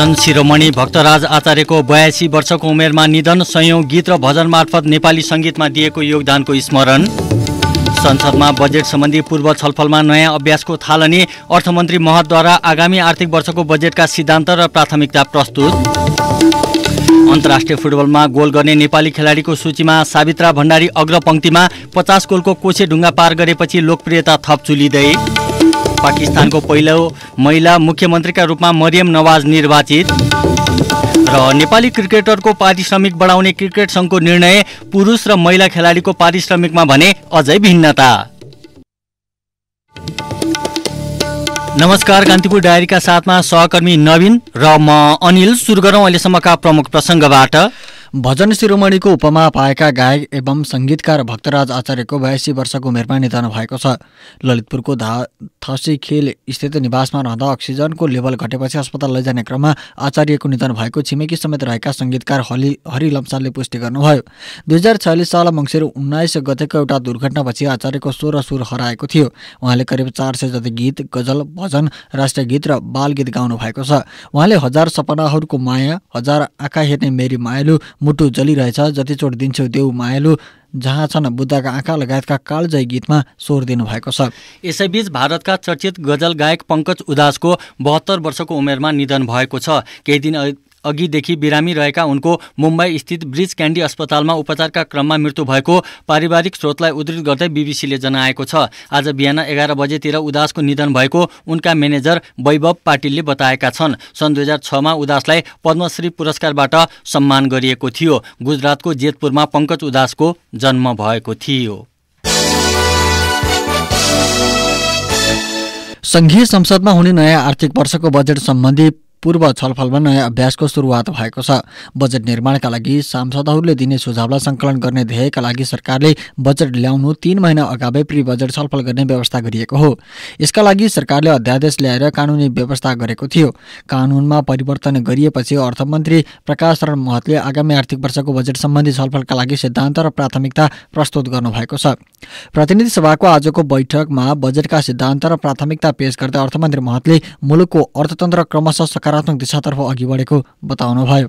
भजन शिरोमणि भक्तराज आचार्यको बयासी वर्षको उमेरमा निधन संयौँ गीत र भजन मार्फत नेपाली सङ्गीतमा दिएको योगदानको स्मरण संसदमा बजेट सम्बन्धी पूर्व छलफलमा नयाँ अभ्यासको थालनी अर्थमन्त्री महतद्वारा आगामी आर्थिक वर्षको बजेटका सिद्धान्त र प्राथमिकता प्रस्तुत अन्तर्राष्ट्रिय फुटबलमा गोल गर्ने नेपाली खेलाडीको सूचीमा सावित्रा भण्डारी अग्रपङ्क्तिमा पचास गोलको कोसे ढुङ्गा पार गरेपछि लोकप्रियता थप चुलिँदै पाकिस्तानको पहिलो महिला मुख्यमन्त्रीका रूपमा मरियम नवाज निर्वाचित र नेपाली क्रिकेटरको पारिश्रमिक बढाउने क्रिकेट सङ्घको निर्णय पुरुष र महिला खेलाडीको पारिश्रमिकमा भने अझै भिन्नता नमस्कार कान्तिपुर डायरीका साथमा सहकर्मी नवीन र म अनिल सुरु गरौँ अहिलेसम्मका प्रमुख प्रसङ्गबाट भजन शिरोमणिको उपमा पाएका गायक एवं सङ्गीतकार भक्तराज आचार्यको बयासी वर्षको उमेरमा निधन भएको छ ललितपुरको धा थसी खेल स्थित निवासमा रहँदा अक्सिजनको लेभल घटेपछि अस्पताल लैजाने क्रममा आचार्यको निधन भएको छिमेकी समेत रहेका सङ्गीतकार हलि हरि लम्सालले पुष्टि गर्नुभयो दुई हजार छयालिस साल मङ्सिर उन्नाइस गतेको एउटा दुर्घटनापछि आचार्यको स्वर सुर हराएको थियो उहाँले करिब चार सय जति गीत गजल भजन राष्ट्रिय गीत र बाल गीत गाउनु भएको छ उहाँले हजार सपनाहरूको माया हजार आँखा हेर्ने मेरी मायालु मुटु जलिरहेछ जतिचोट दिन्छौ देउ मायालु जहाँ छन् बुद्धका आँखा लगायतका कालजय गीतमा स्वर दिनुभएको छ यसैबीच भारतका चर्चित गजल गायक पङ्कज उदासको बहत्तर वर्षको उमेरमा निधन भएको छ केही दिन अघिदेखि बिरामी रहेका उनको मुम्बई स्थित ब्रिज क्यान्डी अस्पतालमा उपचारका क्रममा मृत्यु भएको पारिवारिक स्रोतलाई उद्धित गर्दै बिबिसीले जनाएको छ आज बिहान एघार बजेतिर उदासको निधन भएको उनका म्यानेजर वैभव पाटिलले बताएका छन् सन् दुई हजार छमा उदासलाई पद्मश्री पुरस्कारबाट सम्मान गरिएको थियो गुजरातको जेतपुरमा पङ्कज उदासको जन्म भएको थियो संघीय संसदमा हुने नयाँ आर्थिक वर्षको बजेट सम्बन्धी पूर्व छलफलमा नयाँ अभ्यासको सुरुवात भएको छ बजेट निर्माणका लागि सांसदहरूले दिने सुझावलाई सङ्कलन गर्ने ध्येयका लागि सरकारले बजेट ल्याउनु तीन महिना अगावै प्री बजेट छलफल गर्ने व्यवस्था गरिएको हो यसका लागि सरकारले अध्यादेश ल्याएर कानुनी व्यवस्था गरेको थियो कानुनमा परिवर्तन गरिएपछि अर्थमन्त्री प्रकाश शरण महतले आगामी आर्थिक वर्षको बजेट सम्बन्धी छलफलका लागि सिद्धान्त र प्राथमिकता प्रस्तुत गर्नुभएको छ प्रतिनिधि सभाको आजको बैठकमा बजेटका सिद्धान्त र प्राथमिकता पेश गर्दै अर्थमन्त्री महतले मुलुकको अर्थतन्त्र क्रमशः सकारात्मक दिशातर्फ अघि बढेको बताउनुभयो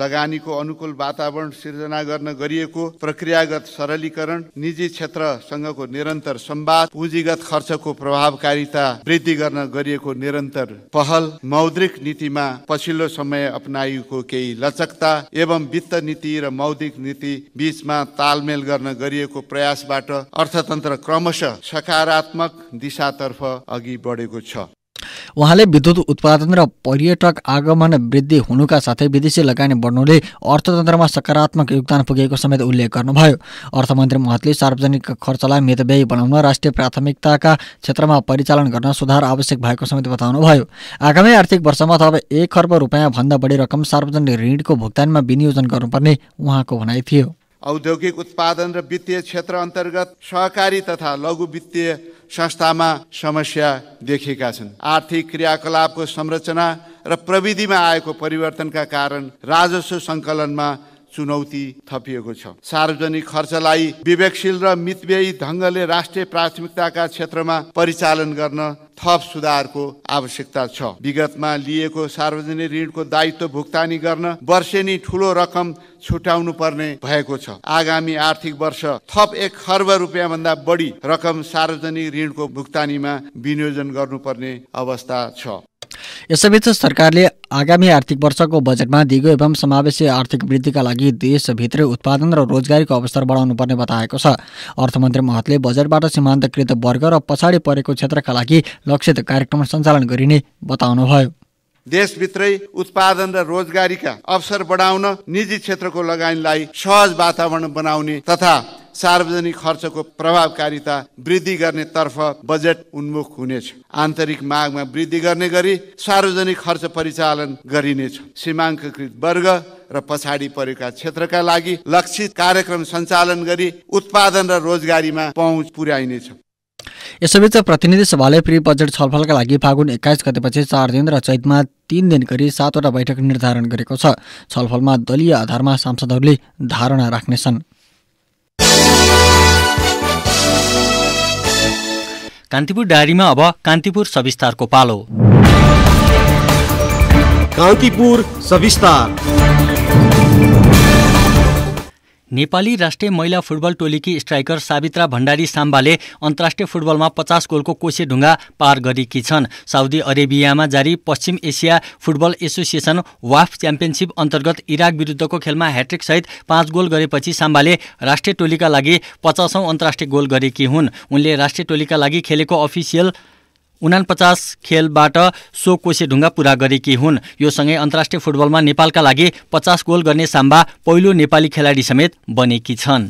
लगानीको अनुकूल वातावरण सिर्जना गर्न गरिएको प्रक्रियागत सरलीकरण निजी क्षेत्रसँगको निरन्तर सम्वाद पुँजीगत खर्चको प्रभावकारिता वृद्धि गर्न गरिएको निरन्तर पहल मौद्रिक नीतिमा पछिल्लो समय अपनाइएको केही लचकता एवं वित्त नीति र मौद्रिक नीति बीचमा तालमेल गर्न गरिएको प्रयासबाट अर्थतन्त्र क्रमशः सकारात्मक दिशातर्फ अघि बढेको छ उहाँले विद्युत उत्पादन र पर्यटक आगमन वृद्धि हुनुका साथै विदेशी लगानी बढ्नुले अर्थतन्त्रमा सकारात्मक योगदान पुगेको समेत उल्लेख गर्नुभयो अर्थमन्त्री महतले सार्वजनिक खर्चलाई मितव्ययी बनाउन राष्ट्रिय प्राथमिकताका क्षेत्रमा परिचालन गर्न सुधार आवश्यक भएको समेत बताउनुभयो आगामी आर्थिक वर्षमा थप एक अर्ब भन्दा बढी रकम सार्वजनिक ऋणको भुक्तानमा विनियोजन गर्नुपर्ने उहाँको भनाइ थियो औद्योगिक उत्पादन र वित्तीय क्षेत्र अन्तर्गत सहकारी तथा लघु वित्तीय संस्थामा समस्या देखेका छन् आर्थिक क्रियाकलापको संरचना र प्रविधिमा आएको परिवर्तनका कारण राजस्व सङ्कलनमा चुनौती थपिएको छ सार्वजनिक खर्चलाई विवेकशील र मितव्ययी ढङ्गले राष्ट्रिय प्राथमिकताका क्षेत्रमा परिचालन गर्न थप सुधारको आवश्यकता छ विगतमा लिएको सार्वजनिक ऋणको दायित्व भुक्तानी गर्न वर्षेनी ठुलो रकम छुट्याउनु पर्ने भएको छ आगामी आर्थिक वर्ष थप एक खर्ब रुपियाँभन्दा बढी रकम सार्वजनिक ऋणको भुक्तानीमा विनियोजन गर्नुपर्ने अवस्था छ यसैबीच सरकारले आगामी आर्थिक वर्षको बजेटमा दिगो एवं समावेशी आर्थिक वृद्धिका लागि देशभित्रै उत्पादन र रोजगारीको अवसर बढाउनुपर्ने बताएको छ अर्थमन्त्री महतले बजेटबाट सीमान्तकृत वर्ग र पछाडि परेको क्षेत्रका लागि लक्षित कार्यक्रम सञ्चालन गरिने बताउनुभयो देशभित्रै उत्पादन र रोजगारीका अवसर बढाउन निजी क्षेत्रको लगानीलाई सहज वातावरण बनाउने तथा सार्वजनिक खर्चको प्रभावकारिता वृद्धि गर्नेतर्फ बजेट उन्मुख हुनेछ आन्तरिक मागमा वृद्धि गर्ने गरी सार्वजनिक खर्च परिचालन गरिनेछ सीमाङ्ककृत वर्ग र पछाडि परेका क्षेत्रका लागि लक्षित कार्यक्रम सञ्चालन गरी उत्पादन र रोजगारीमा पहुँच पुर्याइनेछ यसैबीच प्रतिनिधि सभाले प्रि बजेट छलफलका लागि फागुन एक्काइस गतेपछि चार दिन र चैतमा तिन दिन गरी सातवटा बैठक निर्धारण गरेको छ छलफलमा दलीय आधारमा सांसदहरूले धारणा राख्नेछन् कान्तिपुर डायरीमा अब कान्तिपुर सविस्तारको पालो कान्तिपुर सविस्तार नेपाली राष्ट्रिय महिला फुटबल टोलीकी स्ट्राइकर साबित्रा भण्डारी साम्बाले अन्तर्राष्ट्रिय फुटबलमा पचास गोलको कोसे ढुङ्गा पार गरेकी छन् साउदी अरेबियामा जारी पश्चिम एसिया फुटबल एसोसिएसन वाफ च्याम्पियनसिप अन्तर्गत इराक विरुद्धको खेलमा सहित पाँच गोल गरेपछि साम्बाले राष्ट्रिय टोलीका लागि पचासौँ अन्तर्राष्ट्रिय गोल गरेकी हुन् उनले राष्ट्रिय टोलीका लागि खेलेको अफिसियल उनापचास खेलबाट सो कोसे ढुङ्गा पुरा गरेकी हुन् यो सँगै अन्तर्राष्ट्रिय फुटबलमा नेपालका लागि पचास गोल गर्ने साम्बा पहिलो नेपाली खेलाडी समेत बनेकी छन्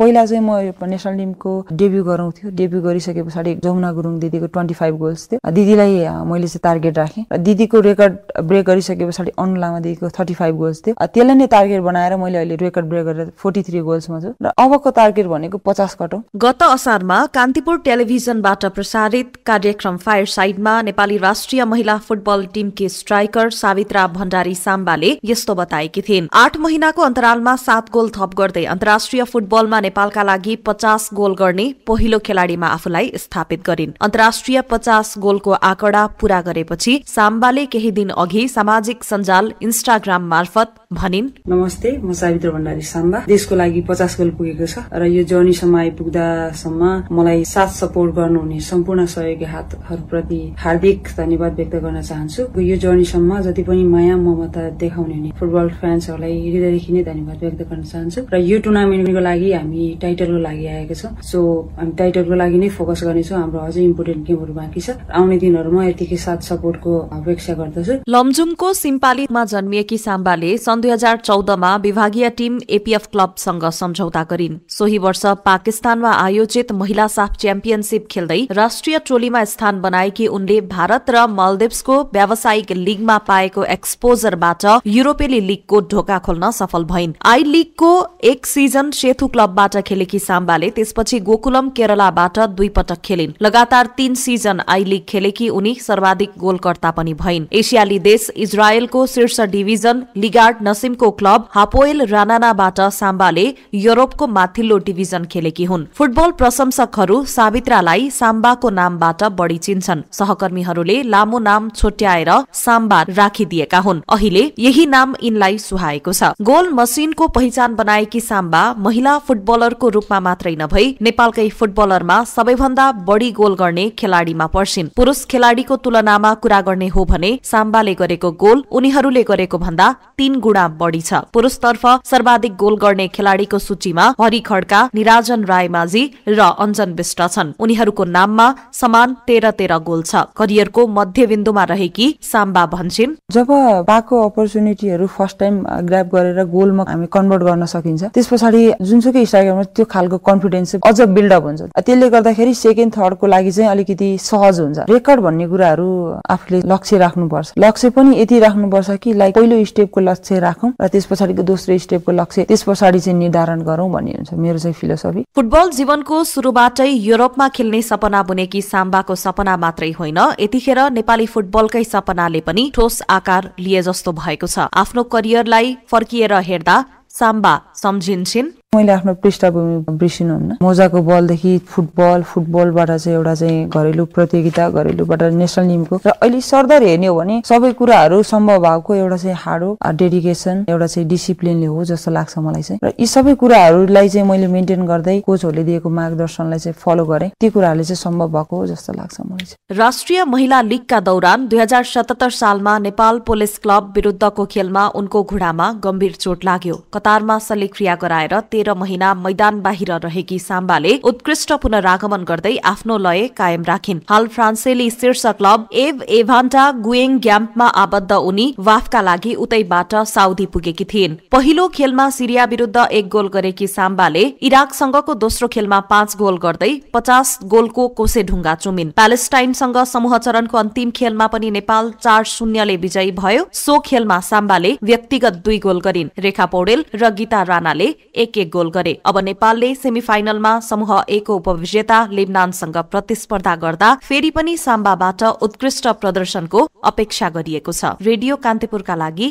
पहिला चाहिँ म नेसनल टिमको डेब्यु गराउँथ्यो डेब्यू डेब्यु गरिसके पछाडि जमुना गुरुङ दिदीको ट्वेन्टी फाइभ गोल्स थियो दिदीलाई मैले चाहिँ टार्गेट राखेँ दिदीको रेकर्ड ब्रेक गरिसके पछाडि अनु लामा दिदीको थर्टी फाइभ गोल्स थियो त्यसलाई नै टार्गेट बनाएर मैले अहिले रेकर्ड ब्रेक गरेर फोर्टी थ्री गोल्समा छु र अबको टार्गेट भनेको पचास कटौँ गत असारमा कान्तिपुर टेलिभिजनबाट प्रसारित कार्यक्रम फायर साइडमा नेपाली राष्ट्रिय महिला फुटबल टिमकी स्ट्राइकर सावित्रा भण्डारी साम्बाले यस्तो बताएकी थिइन् आठ महिनाको अन्तरालमा सात गोल थप गर्दै अन्तर्राष्ट्रिय फुटबलमा नेपालका लागि पचास गोल गर्ने पहिलो खेलाड़ीमा आफूलाई स्थापित गरिन् अन्तर्राष्ट्रिय पचास गोलको आँकडा पूरा गरेपछि साम्बाले केही दिन अघि सामाजिक सञ्जाल इन्स्टाग्राम मार्फत भनिन् नमस्ते म सावित्र भण्डारी साम्बा देशको लागि पचास गोल पुगेको छ र यो जर्नीसम्म आइपुग्दासम्म मलाई साथ सपोर्ट गर्नुहुने सम्पूर्ण सहयोगी हातहरूप्रति हार्दिक धन्यवाद व्यक्त गर्न चाहन्छु यो जर्नीसम्म जति पनि माया ममता देखाउने फुटबल फ्यान्सहरूलाई हृदयदेखि नै धन्यवाद व्यक्त गर्न चाहन्छु र यो टुर्नामेन्टको लागि हामी हामी टाइटलको लागि आएको छ सो हामी टाइटलको लागि नै फोकस गर्नेछौँ हाम्रो अझै इम्पोर्टेन्ट गेमहरू बाँकी छ आउने दिनहरूमा यतिकै साथ सपोर्टको अपेक्षा गर्दछु लमजुङको सिम्पालीमा जन्मिएकी साम्बाले सन् दुई हजार चौधमा विभागीय टिम एपीएफ क्लबसँग सम्झौता गरिन् सोही वर्ष पाकिस्तानमा आयोजित महिला साफ च्याम्पियनसिप खेल्दै राष्ट्रिय टोलीमा स्थान बनाएकी उनले भारत र मालदिप्सको व्यावसायिक लिगमा पाएको एक्सपोजरबाट युरोपेली लिगको ढोका खोल्न सफल भइन् आई लिगको एक सिजन सेतु क्लबमा क्लबबाट खेलेकी साम्बाले त्यसपछि गोकुलम केरलाबाट दुई पटक खेलिन् लगातार तीन सिजन आई लिग खेलेकी उनी सर्वाधिक गोलकर्ता पनि भइन् एसियाली देश इजरायलको शीर्ष डिभिजन लिगार्ड नसिमको क्लब हापोएल रानानाबाट साम्बाले युरोपको माथिल्लो डिभिजन खेलेकी हुन् फुटबल प्रशंसकहरू सावित्रालाई साम्बाको नामबाट बढी चिन्छन् सहकर्मीहरूले लामो नाम छोट्याएर साम्बा राखिदिएका हुन् अहिले यही नाम यिनलाई सुहाएको छ गोल मसिनको पहिचान बनाएकी साम्बा महिला फुटबल फुटबलरको रूपमा मात्रै नभई नेपालकै फुटबलरमा सबैभन्दा बढी गोल गर्ने खेलाड़ीमा पर्सिन् पुरुष खेलाड़ीको तुलनामा कुरा गर्ने हो भने साम्बाले गरेको गोल उनीहरूले गरेको भन्दा तीन गुणा बढी छ पुरुषतर्फ सर्वाधिक गोल गर्ने खेलाड़ीको सूचीमा हरि खड्का निराजन रायमाझी र अञ्जन विष्ट छन् उनीहरूको नाममा समान तेह्र तेह्र गोल छ करियरको मध्यविन्दुमा रहेकी साम्बा भन्छन् जब पाएको अपर्च्युनिटीहरू फर्स्ट टाइम ग्राप गरेर गोलमा हामी कन्भर्ट गर्न सकिन्छ त्यस पछाडि जुनसुकै गरिसक्यो त्यो खालको कन्फिडेन्स अझ बिल्डअप हुन्छ त्यसले गर्दाखेरि सेकेन्ड थर्डको लागि चाहिँ अलिकति सहज हुन्छ रेकर्ड भन्ने कुराहरू आफूले लक्ष्य राख्नुपर्छ लक्ष्य पनि यति राख्नुपर्छ कि लाइक पहिलो स्टेपको लक्ष्य राखौँ र त्यस पछाडिको दोस्रो स्टेपको लक्ष्य त्यस पछाडि चाहिँ निर्धारण गरौँ भन्ने हुन्छ मेरो चाहिँ फिलोसफी फुटबल जीवनको सुरुबाटै युरोपमा खेल्ने सपना बुनेकी साम्बाको सपना मात्रै होइन यतिखेर नेपाली फुटबलकै सपनाले पनि ठोस आकार लिए जस्तो भएको छ आफ्नो करियरलाई फर्किएर हेर्दा साम्बा सम्झिन्छन् मैले आफ्नो पृष्ठभूमि बिर्सिनुहुन्न मोजाको बलदेखि फुटबल फुटबलबाट चाहिँ एउटा चाहिँ घरेलु प्रतियोगिता घरेलुबाट नेसनल निमको र अहिले सरदर हेर्ने हो भने सबै कुराहरू सम्भव भएको एउटा चाहिँ हाडो डेडिकेसन एउटा चाहिँ डिसिप्लिनले हो जस्तो लाग्छ मलाई चाहिँ र यी सबै कुराहरूलाई चाहिँ मैले मेन्टेन गर्दै कोचहरूले दिएको मार्गदर्शनलाई चाहिँ फलो गरेँ ती कुराहरूले चाहिँ सम्भव भएको हो जस्तो लाग्छ मलाई चाहिँ राष्ट्रिय महिला लिगका दौरान दुई हजार सतहत्तर सालमा नेपाल पुलिस क्लब विरुद्धको खेलमा उनको घुडामा गम्भीर चोट लाग्यो कतारमा शल्यक्रिया गराएर तेह्र महिना मैदान बाहिर रहेकी साम्बाले उत्कृष्ट पुनरागमन गर्दै आफ्नो लय कायम राखिन् हाल फ्रान्सेली शीर्ष क्लब एभ एभान्टा गुएङ ग्याम्पमा आबद्ध उनी वाफका लागि उतैबाट साउदी पुगेकी थिइन् पहिलो खेलमा सिरिया विरूद्ध एक गोल गरेकी साम्बाले इराकसँगको दोस्रो खेलमा पाँच गोल गर्दै पचास गोलको कोसे ढुङ्गा चुमिन् प्यालेस्टाइनसँग समूह चरणको अन्तिम खेलमा पनि नेपाल चार शून्यले विजयी भयो सो खेलमा साम्बाले व्यक्तिगत दुई गोल गरिन् रेखा पौडेल र गीता राणाले एक एक गोल गरे अब नेपालले सेमिफाइनलमा समूह ए को उपविजेता लेबनानसँग प्रतिस्पर्धा गर्दा फेरि पनि साम्बाबाट उत्कृष्ट प्रदर्शनको अपेक्षा गरिएको छ रेडियो कान्तिपुरका लागि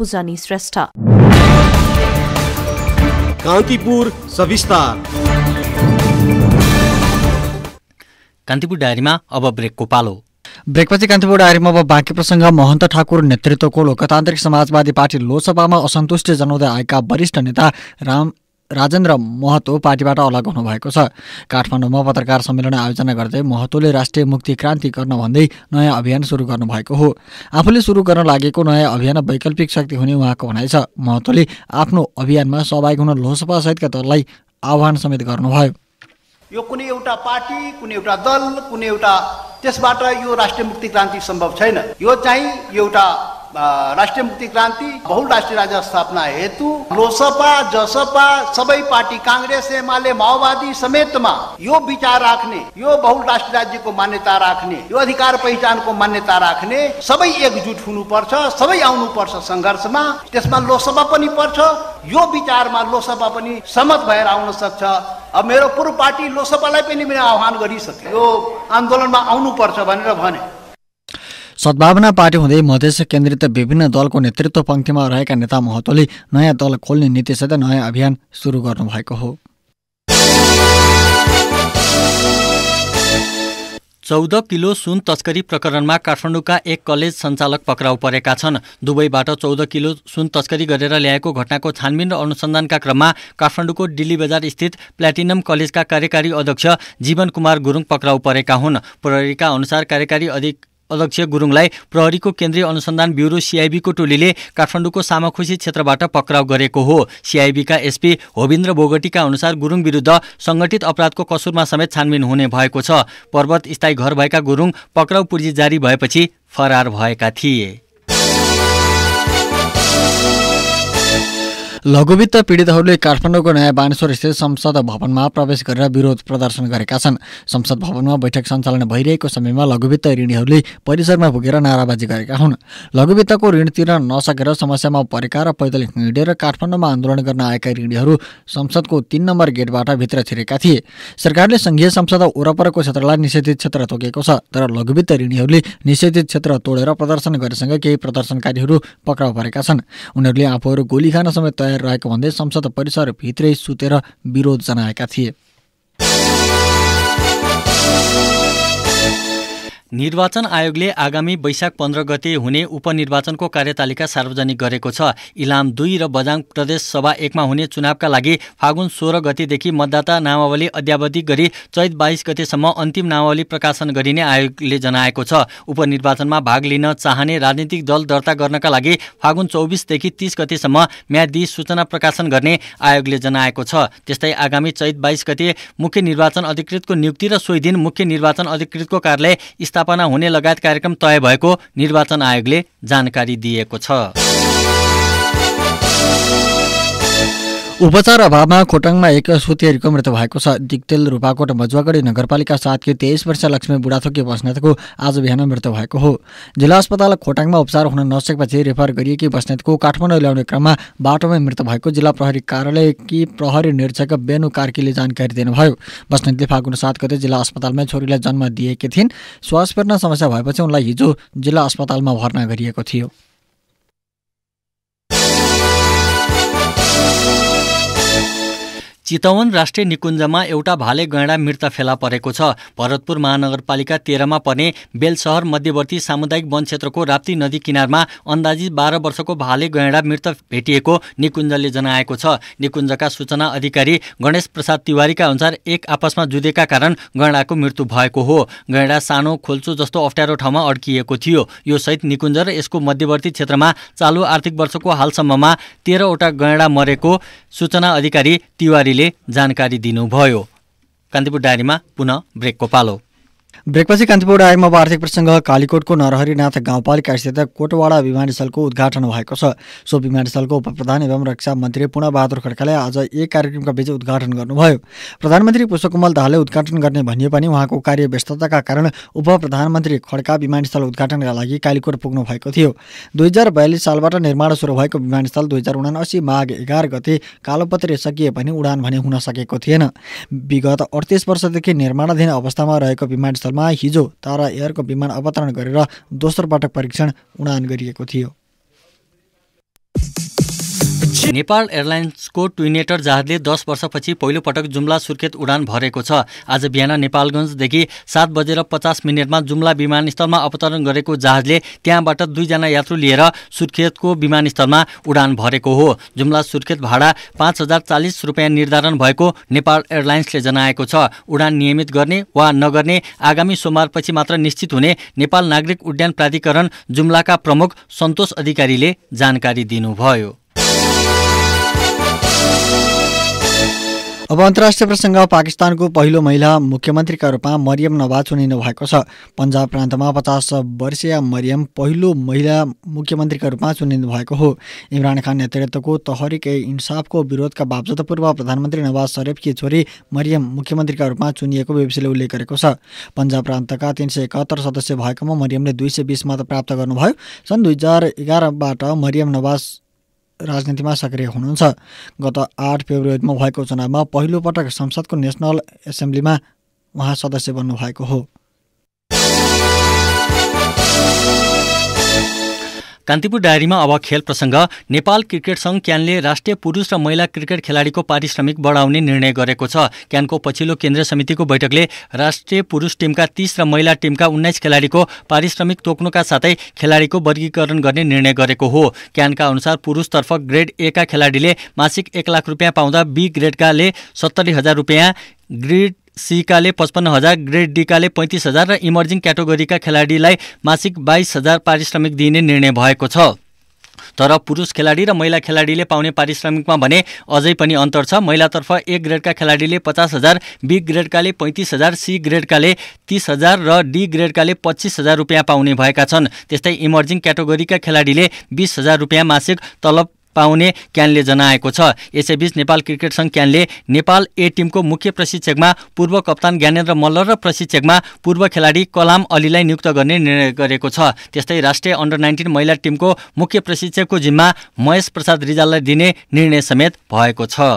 पूजनी श्रेष्ठ कान्तिपुर कान्तिपुर डायरीमा अब ब्रेकको पालो ब्रेकपछि कान्तिपुर डायरीमा अब बाँकी प्रसङ्ग महन्त ठाकुर नेतृत्वको लोकतान्त्रिक समाजवादी पार्टी लोकसभामा असन्तुष्टि जनाउँदै आएका वरिष्ठ नेता राम राजेन्द्र महतो पार्टीबाट अलग हुनुभएको छ काठमाडौँमा पत्रकार सम्मेलन आयोजना गर्दै महतोले राष्ट्रिय मुक्ति क्रान्ति गर्न भन्दै नयाँ अभियान सुरु गर्नुभएको हो आफूले सुरु गर्न लागेको नयाँ अभियान वैकल्पिक शक्ति हुने उहाँको भनाइ छ महतोले आफ्नो अभियानमा सहभागी हुन लोसपा सहितका दललाई आह्वान समेत गर्नुभयो यो कुनै एउटा पार्टी कुनै एउटा दल कुनै एउटा त्यसबाट यो राष्ट्रिय मुक्ति क्रान्ति सम्भव छैन यो चाहिँ एउटा राष्ट्रिय मुक्ति क्रान्ति बहुल बहुराष्ट्रिय राज्य स्थापना हेतु लोसपा जसपा सबै पार्टी काङ्ग्रेस एमाले माओवादी समेतमा यो विचार राख्ने यो बहुल बहुराष्ट्रिय राज्यको मान्यता राख्ने यो अधिकार पहिचानको मान्यता राख्ने सबै एकजुट हुनुपर्छ सबै आउनुपर्छ सङ्घर्षमा त्यसमा लोसपा पनि पर्छ यो विचारमा लोसपा पनि सहमत भएर आउन सक्छ अब मेरो पूर्व पार्टी लोसपालाई पनि मैले आह्वान गरिसके यो आन्दोलनमा आउनुपर्छ भनेर भने सद्भावना पार्टी हुँदै मधेस केन्द्रित विभिन्न दलको नेतृत्व पङ्क्तिमा रहेका नेता महतोले नयाँ दल खोल्ने नीतिसित नयाँ अभियान सुरु गर्नुभएको हो चौध किलो सुन तस्करी प्रकरणमा काठमाडौँका एक कलेज सञ्चालक पक्राउ परेका छन् दुबईबाट चौध किलो सुन तस्करी गरेर ल्याएको घटनाको छानबिन र अनुसन्धानका क्रममा काठमाडौँको दिल्ली बजार स्थित प्लाटिनम कलेजका कार्यकारी अध्यक्ष जीवन कुमार गुरुङ पक्राउ परेका हुन् प्रहरीका अनुसार कार्यकारी अधिक अध्यक्ष गुरुङलाई प्रहरीको केन्द्रीय अनुसन्धान ब्युरो सिआइबीको टोलीले काठमाडौँको सामाखुसी क्षेत्रबाट पक्राउ गरेको हो सिआइबीका एसपी होविन्द्र बोगटीका अनुसार गुरुङ विरुद्ध सङ्गठित अपराधको कसुरमा समेत छानबिन हुने भएको छ पर्वत स्थायी घर भएका गुरुङ पक्राउ पुर्जी जारी भएपछि फरार भएका थिए लघुवित्त पीडितहरूले काठमाडौँको नयाँ बानेश्वर स्थित संसद भवनमा प्रवेश गरेर विरोध प्रदर्शन गरेका छन् संसद भवनमा बैठक सञ्चालन भइरहेको समयमा लघुवित्त ऋणीहरूले परिसरमा पुगेर नाराबाजी गरेका हुन् लघुवित्तको ऋण तिर्न नसकेर समस्यामा परेका र पैदल हिँडेर काठमाडौँमा आन्दोलन गर्न आएका ऋणीहरू संसदको तीन नम्बर गेटबाट भित्र छिरेका थिए सरकारले संघीय संसद वरपरको क्षेत्रलाई निषेधित क्षेत्र तोकेको छ तर लघुवित्त ऋणीहरूले निषेधित क्षेत्र तोडेर प्रदर्शन गरेसँग केही प्रदर्शनकारीहरू पक्राउ परेका छन् उनीहरूले आफूहरू गोली खान समेत तयार रहेको भन्दै संसद परिसरभित्रै सुतेर विरोध जनाएका थिए निर्वाचन आयोगले आगामी वैशाख पन्ध्र गते हुने उपनिर्वाचनको कार्यतालिका सार्वजनिक गरेको छ इलाम दुई र बजाङ प्रदेश सभा एकमा हुने चुनावका लागि फागुन सोह्र गतेदेखि मतदाता नामावली अध्यावधि गरी चैत बाइस गतेसम्म अन्तिम नामावली प्रकाशन गरिने आयोगले जनाएको छ उपनिर्वाचनमा भाग लिन चाहने राजनीतिक दल दर्ता गर्नका लागि फागुन चौबिसदेखि तिस गतेसम्म म्यादी सूचना प्रकाशन गर्ने आयोगले जनाएको छ त्यस्तै आगामी चैत बाइस गते मुख्य निर्वाचन अधिकृतको नियुक्ति र सोही दिन मुख्य निर्वाचन अधिकृतको कार्यालय स्थापना हुने लगायत कार्यक्रम तय भएको निर्वाचन आयोगले जानकारी दिएको छ उपचार अभावमा खोटाङमा एक सुतेरीको मृत्यु भएको छ दिक्तेल रूपाकोट मजुवागढी नगरपालिका सातकी तेइस वर्ष लक्ष्मी बुढाथोकी बस्नेतको आज बिहान मृत्यु भएको हो जिल्ला अस्पताल खोटाङमा उपचार हुन नसकेपछि रेफर गरिएकी बस्नेतको काठमाडौँ ल्याउने क्रममा बाटोमै मृत्यु भएको जिल्ला प्रहरी कार्यालयकी प्रहरी निरीक्षक बेनु कार्कीले जानकारी दिनुभयो बस्नेतले फागुन सात गते जिल्ला अस्पतालमै छोरीलाई जन्म दिएकी थिइन् श्वास फेर्न समस्या भएपछि उनलाई हिजो जिल्ला अस्पतालमा भर्ना गरिएको थियो चितवन राष्ट्रिय निकुञ्जमा एउटा भाले गैँडा मृत फेला परेको छ भरतपुर महानगरपालिका तेह्रमा पर्ने बेलसहर मध्यवर्ती सामुदायिक वन क्षेत्रको राप्ती नदी किनारमा अन्दाजी बाह्र वर्षको भाले गैँडा मृत भेटिएको निकुञ्जले जनाएको छ निकुञ्जका सूचना अधिकारी गणेश प्रसाद तिवारीका अनुसार एक आपसमा जुधेका कारण गैँडाको मृत्यु भएको हो गैँडा सानो खोल्चो जस्तो अप्ठ्यारो ठाउँमा अड्किएको थियो यो सहित निकुञ्ज र यसको मध्यवर्ती क्षेत्रमा चालु आर्थिक वर्षको हालसम्ममा तेह्रवटा गैँडा मरेको सूचना अधिकारी तिवारीले जानकारी दिनुभयो कान्तिपुर डायरीमा पुनः ब्रेकको पालो ब्रेकपछि कान्तिपुर आयमा आर्थिक प्रसङ्ग कालीकोटको नरहरिनाथ गाउँपालिका स्थित कोटवाडा विमानस्थलको उद्घाटन भएको छ सो विमानस्थलको उपप्रधान एवं रक्षा मन्त्री पूर्णबहादुर खड्काले आज एक कार्यक्रमका बीच उद्घाटन गर्नुभयो प्रधानमन्त्री पुष्पकमल दाहालले उद्घाटन गर्ने भनिए पनि उहाँको कार्य व्यस्तताका कारण उप प्रधानमन्त्री खड्का विमानस्थल उद्घाटनका लागि कालीकोट पुग्नु भएको थियो दुई हजार बयालिस सालबाट निर्माण सुरु भएको विमानस्थल दुई हजार उनासी माघ एघार गते कालोपत्रे सकिए पनि उडान भने हुन सकेको थिएन विगत अडतिस वर्षदेखि निर्माणाधीन अवस्थामा रहेको विमान स्थलमा हिजो तारा एयरको विमान अवतरण गरेर दोस्रो पटक परीक्षण उडान गरिएको थियो नेपाल एयरलाइन्सको ट्विनेटर जहाजले दस वर्षपछि पहिलोपटक जुम्ला सुर्खेत उडान भरेको छ आज बिहान नेपालगञ्जदेखि सात बजेर पचास मिनटमा जुम्ला विमानस्थलमा अवतरण गरेको जहाजले त्यहाँबाट दुईजना यात्रु लिएर सुर्खेतको विमानस्थलमा उडान भरेको हो जुम्ला सुर्खेत भाडा पाँच हजार चालिस रुपियाँ निर्धारण भएको नेपाल एयरलाइन्सले जनाएको छ उडान नियमित गर्ने वा नगर्ने आगामी सोमबारपछि मात्र निश्चित हुने नेपाल नागरिक उड्डयन प्राधिकरण जुम्लाका प्रमुख सन्तोष अधिकारीले जानकारी दिनुभयो अब अन्तर्राष्ट्रिय प्रसङ्ग पाकिस्तानको पहिलो महिला मुख्यमन्त्रीका रूपमा मरियम नवाज चुनिनु भएको छ पन्जाब प्रान्तमा पचास वर्षीय मरियम पहिलो महिला मुख्यमन्त्रीका रूपमा चुनिनु भएको हो इमरान खान नेतृत्वको तहरिक ए इन्साफको विरोधका बावजुद पूर्व प्रधानमन्त्री नवाज शरीफकी छोरी मरियम मुख्यमन्त्रीका रूपमा चुनिएको बिबिसीले उल्लेख गरेको छ पन्जाब प्रान्तका तिन सय एकहत्तर सदस्य भएकोमा मरियमले दुई सय बिस मत प्राप्त गर्नुभयो सन् दुई हजार एघारबाट मरियम नवाज राजनीतिमा सक्रिय हुनुहुन्छ गत आठ फेब्रुअरीमा भएको चुनावमा पहिलोपटक संसदको नेसनल एसेम्ब्लीमा उहाँ सदस्य बन्नुभएको हो कान्तिपुर डायरीमा अब खेल प्रसङ्ग नेपाल क्रिकेट सङ्घ क्यानले राष्ट्रिय पुरुष र महिला क्रिकेट खेलाडीको पारिश्रमिक बढाउने निर्णय गरेको छ क्यानको पछिल्लो केन्द्रीय समितिको बैठकले राष्ट्रिय पुरुष टिमका तीस र महिला टिमका उन्नाइस खेलाडीको पारिश्रमिक तोक्नुका साथै खेलाडीको वर्गीकरण गर्ने निर्णय गरेको हो क्यानका अनुसार पुरुषतर्फ ग्रेड ए का खेलाडीले मासिक एक लाख रुपियाँ पाउँदा बी ग्रेडकाले सत्तरी हजार रुपियाँ ग्रेड सीकाले पचपन्न हजार ग्रेड डीकाले पैँतिस हजार र इमर्जिङ क्याटेगोरीका खेलाडीलाई मासिक बाइस हजार पारिश्रमिक दिइने निर्णय भएको छ तर पुरुष खेलाडी र महिला खेलाडीले पाउने पारिश्रमिकमा भने अझै पनि अन्तर छ महिलातर्फ ए ग्रेडका खेलाडीले पचास हजार बी ग्रेडकाले पैँतिस हजार सी ग्रेडकाले तिस हजार र डी ग्रेडकाले पच्चिस हजार रुपियाँ पाउने भएका छन् त्यस्तै इमर्जिङ क्याटेगोरीका खेलाडीले बिस हजार रुपियाँ मासिक तलब पाउने क्यानले जनाएको छ यसैबीच नेपाल क्रिकेट सङ्घ क्यानले नेपाल ए टिमको मुख्य प्रशिक्षकमा पूर्व कप्तान ज्ञानेन्द्र मल्ल र प्रशिक्षकमा पूर्व खेलाडी कलाम अलीलाई नियुक्त गर्ने निर्णय गरेको छ त्यस्तै राष्ट्रिय अन्डर नाइन्टिन महिला टिमको मुख्य प्रशिक्षकको जिम्मा महेश प्रसाद रिजाललाई दिने निर्णय समेत भएको छ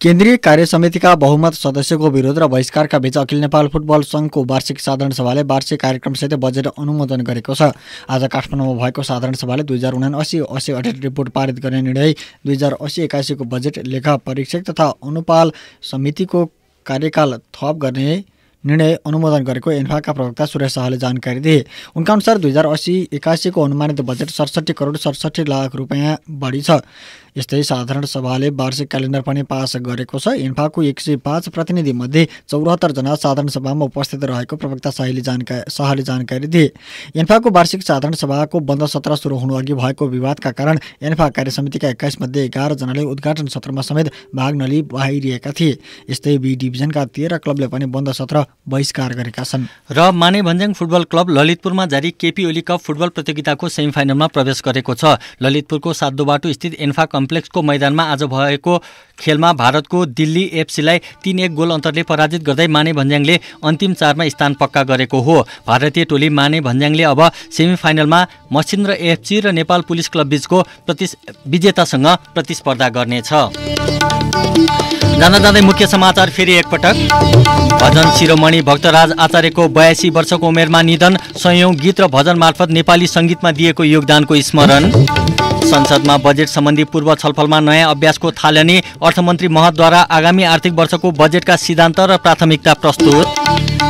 केन्द्रीय कार्य समितिका बहुमत सदस्यको विरोध र बहिष्कारका बीच अखिल नेपाल फुटबल सङ्घको वार्षिक साधारण सभाले वार्षिक कार्यक्रमसहित बजेट अनुमोदन गरेको छ आज काठमाडौँमा भएको साधारण सभाले दुई हजार उनासी असी अठेट रिपोर्ट पारित गर्ने निर्णय दुई हजार असी एक्कासीको बजेट लेखा परीक्षक तथा अनुपाल समितिको कार्यकाल थप गर्ने निर्णय अनुमोदन गरेको एन्फाका प्रवक्ता सुरेश शाहले जानकारी दिए उनका अनुसार दुई हजार अस्सी एकासीको अनुमानित बजेट सडसठी करोड सडसठी लाख रुपियाँ बढी छ यस्तै साधारण सभाले वार्षिक क्यालेन्डर पनि पास गरेको छ इन्फाको एक सय पाँच प्रतिनिधिमध्ये चौरात्तरजना साधारण सभामा उपस्थित रहेको प्रवक्ता शाहीले जानका शाहले जानकारी दिए इन्फाको वार्षिक साधारण सभाको बन्द सत्र सुरु हुनुअघि भएको विवादका कारण एन्फा कार्य समितिका एक्काइसमध्ये एघारजनाले उद्घाटन सत्रमा समेत भाग नलिई बाहिरिएका थिए यस्तै बी डिभिजनका तेह्र क्लबले पनि बन्द सत्र बहिष्कार गरेका छन् र माने भन्ज्याङ फुटबल क्लब ललितपुरमा जारी केपी ओली कप फुटबल प्रतियोगिताको सेमिफाइनलमा प्रवेश गरेको छ ललितपुरको बाटो स्थित एन्फा कम्प्लेक्सको मैदानमा आज भएको खेलमा भारतको दिल्ली एफसीलाई तीन एक गोल अन्तरले पराजित गर्दै माने भन्ज्याङले अन्तिम चारमा स्थान पक्का गरेको हो भारतीय टोली माने भन्ज्याङले अब सेमिफाइनलमा मसिन्द्र एफसी र नेपाल पुलिस क्लब बिचको प्रतिस विजेतासँग प्रतिस्पर्धा गर्नेछ जाँदा जाँदै मुख्य समाचार फेरि एकपटक भजन शिरोमणि भक्तराज आचार्यको बयासी वर्षको उमेरमा निधन संयौँ गीत र भजन मार्फत नेपाली सङ्गीतमा दिएको योगदानको स्मरण संसदमा बजेट सम्बन्धी पूर्व छलफलमा नयाँ अभ्यासको थालनी अर्थमन्त्री महतद्वारा आगामी आर्थिक वर्षको बजेटका सिद्धान्त र प्राथमिकता प्रस्तुत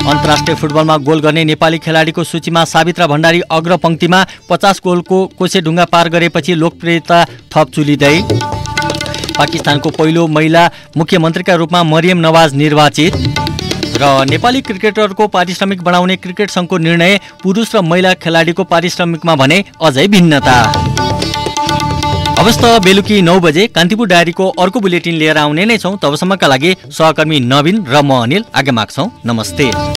अन्तर्राष्ट्रिय फुटबलमा गोल गर्ने नेपाली खेलाडीको सूचीमा साबित्रा भण्डारी अग्रपङ्क्तिमा पचास गोलको कोसेढुङ्गा पार गरेपछि लोकप्रियता थप चुलिँदै पाकिस्तानको पहिलो महिला मुख्यमन्त्रीका रूपमा मरियम नवाज निर्वाचित र नेपाली क्रिकेटरको पारिश्रमिक बढाउने क्रिकेट सङ्घको निर्णय पुरुष र महिला खेलाडीको पारिश्रमिकमा भने अझै भिन्नता अवस्था बेलुकी नौ बजे कान्तिपुर डायरीको अर्को बुलेटिन लिएर आउने नै छौँ तबसम्मका लागि सहकर्मी नवीन र म अनिल आगे माग्छौँ नमस्ते